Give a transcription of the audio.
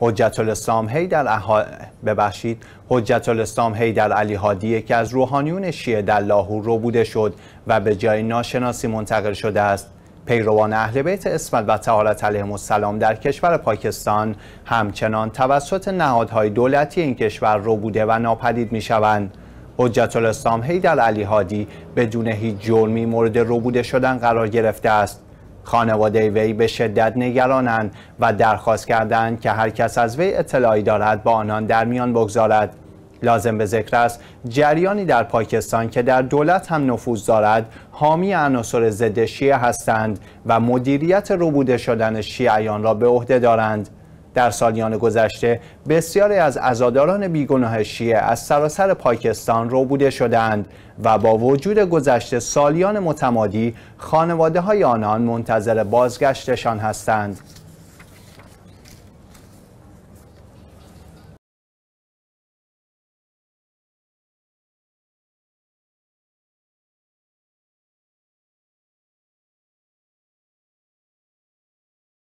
حجت الاسلام هیدر احا... ببخشید حجت الاسلام هیدر علی هادی که از روحانیون شیعه در لاهور رو بوده شد و به جای ناشناسی منتقل شده است پیروان اهل بیت اسمت و تهارت علیهم السلام در کشور پاکستان همچنان توسط نهادهای دولتی این کشور رو بوده و ناپدید می شوند. حجت الاسلام هیدر علی هادی بدون هیچ جرمی مورد بوده شدن قرار گرفته است خانواده وی به شدت نگرانند و درخواست کردند که هر کس از وی اطلاعی دارد با آنان در میان بگذارد لازم به ذکر است جریانی در پاکستان که در دولت هم نفوذ دارد حامی عناصر ضد شیعه هستند و مدیریت ربوده شدن شیعیان را به عهده دارند در سالیان گذشته بسیاری از ازاداران بیگناه شیعه از سراسر پاکستان بوده شدند و با وجود گذشته سالیان متمادی خانواده های آنان منتظر بازگشتشان هستند.